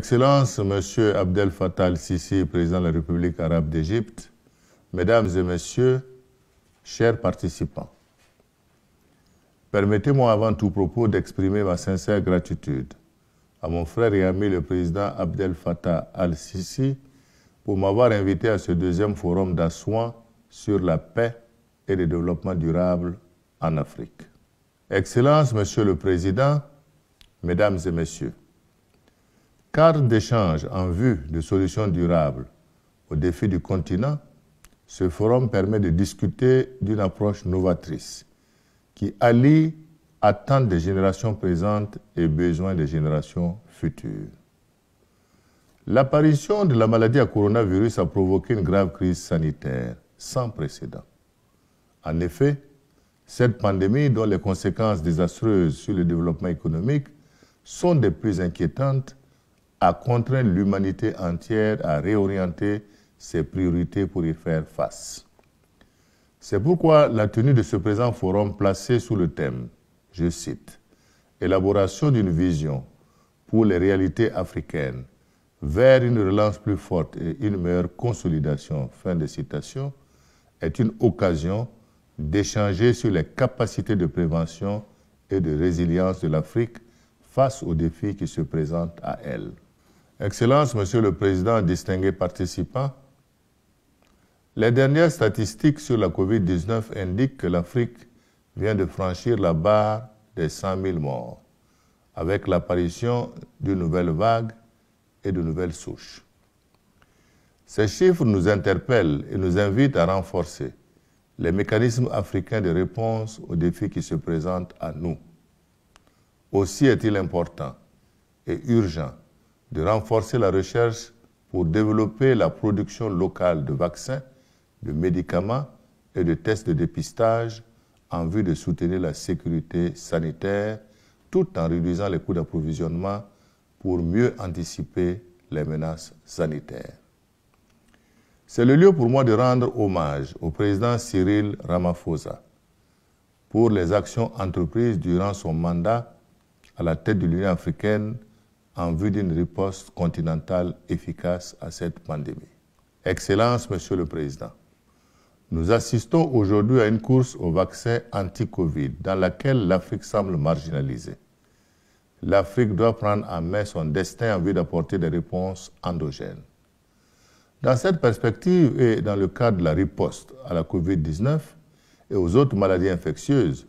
Excellence, Monsieur Abdel Fattah al-Sisi, président de la République arabe d'Égypte, Mesdames et Messieurs, chers participants, permettez-moi avant tout propos d'exprimer ma sincère gratitude à mon frère et ami le président Abdel Fattah al-Sisi pour m'avoir invité à ce deuxième forum d'Assouan sur la paix et le développement durable en Afrique. Excellence, Monsieur le Président, Mesdames et Messieurs, car d'échange en vue de solutions durables aux défis du continent, ce forum permet de discuter d'une approche novatrice qui allie attentes des générations présentes et besoins des générations futures. L'apparition de la maladie à coronavirus a provoqué une grave crise sanitaire sans précédent. En effet, cette pandémie, dont les conséquences désastreuses sur le développement économique sont des plus inquiétantes, a contraindre l'humanité entière à réorienter ses priorités pour y faire face. C'est pourquoi la tenue de ce présent forum placé sous le thème, je cite, Élaboration d'une vision pour les réalités africaines vers une relance plus forte et une meilleure consolidation, fin de citation, est une occasion d'échanger sur les capacités de prévention et de résilience de l'Afrique face aux défis qui se présentent à elle. Excellences, Monsieur le Président, distingués participants, les dernières statistiques sur la COVID-19 indiquent que l'Afrique vient de franchir la barre des 100 000 morts, avec l'apparition d'une nouvelle vague et de nouvelles souches. Ces chiffres nous interpellent et nous invitent à renforcer les mécanismes africains de réponse aux défis qui se présentent à nous. Aussi est-il important et urgent de renforcer la recherche pour développer la production locale de vaccins, de médicaments et de tests de dépistage en vue de soutenir la sécurité sanitaire tout en réduisant les coûts d'approvisionnement pour mieux anticiper les menaces sanitaires. C'est le lieu pour moi de rendre hommage au président Cyril Ramaphosa pour les actions entreprises durant son mandat à la tête de l'Union africaine en vue d'une riposte continentale efficace à cette pandémie. Excellence, Monsieur le Président, nous assistons aujourd'hui à une course au vaccin anti-Covid dans laquelle l'Afrique semble marginalisée. L'Afrique doit prendre en main son destin en vue d'apporter des réponses endogènes. Dans cette perspective et dans le cadre de la riposte à la Covid-19 et aux autres maladies infectieuses,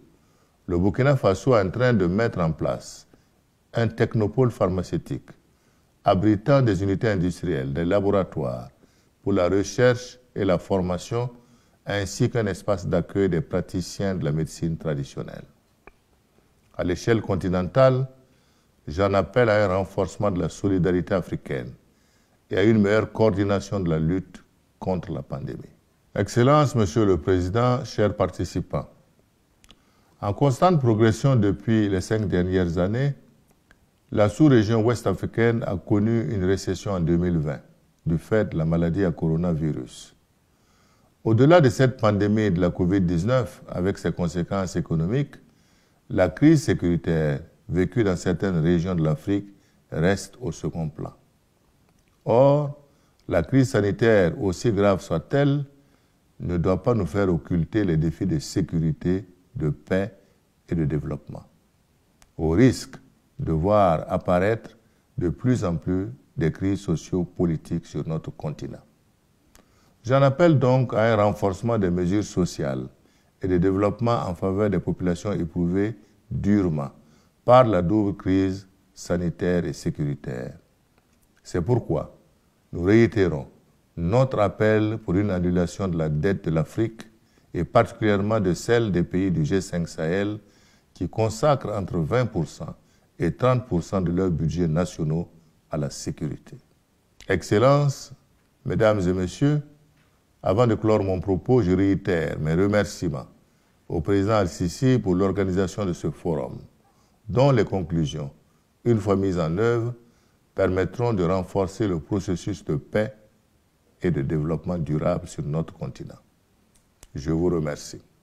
le Burkina Faso est en train de mettre en place un technopôle pharmaceutique abritant des unités industrielles, des laboratoires pour la recherche et la formation, ainsi qu'un espace d'accueil des praticiens de la médecine traditionnelle. À l'échelle continentale, j'en appelle à un renforcement de la solidarité africaine et à une meilleure coordination de la lutte contre la pandémie. Excellence, Monsieur le Président, chers participants, en constante progression depuis les cinq dernières années, la sous-région ouest-africaine a connu une récession en 2020 du fait de la maladie à coronavirus. Au-delà de cette pandémie de la COVID-19 avec ses conséquences économiques, la crise sécuritaire vécue dans certaines régions de l'Afrique reste au second plan. Or, la crise sanitaire, aussi grave soit-elle, ne doit pas nous faire occulter les défis de sécurité, de paix et de développement. Au risque de voir apparaître de plus en plus des crises socio-politiques sur notre continent. J'en appelle donc à un renforcement des mesures sociales et de développement en faveur des populations éprouvées durement par la double crise sanitaire et sécuritaire. C'est pourquoi nous réitérons notre appel pour une annulation de la dette de l'Afrique et particulièrement de celle des pays du G5 Sahel qui consacrent entre 20% et 30% de leurs budgets nationaux à la sécurité. Excellences, Mesdames et Messieurs, avant de clore mon propos, je réitère mes remerciements au président Al-Sisi pour l'organisation de ce forum, dont les conclusions, une fois mises en œuvre, permettront de renforcer le processus de paix et de développement durable sur notre continent. Je vous remercie.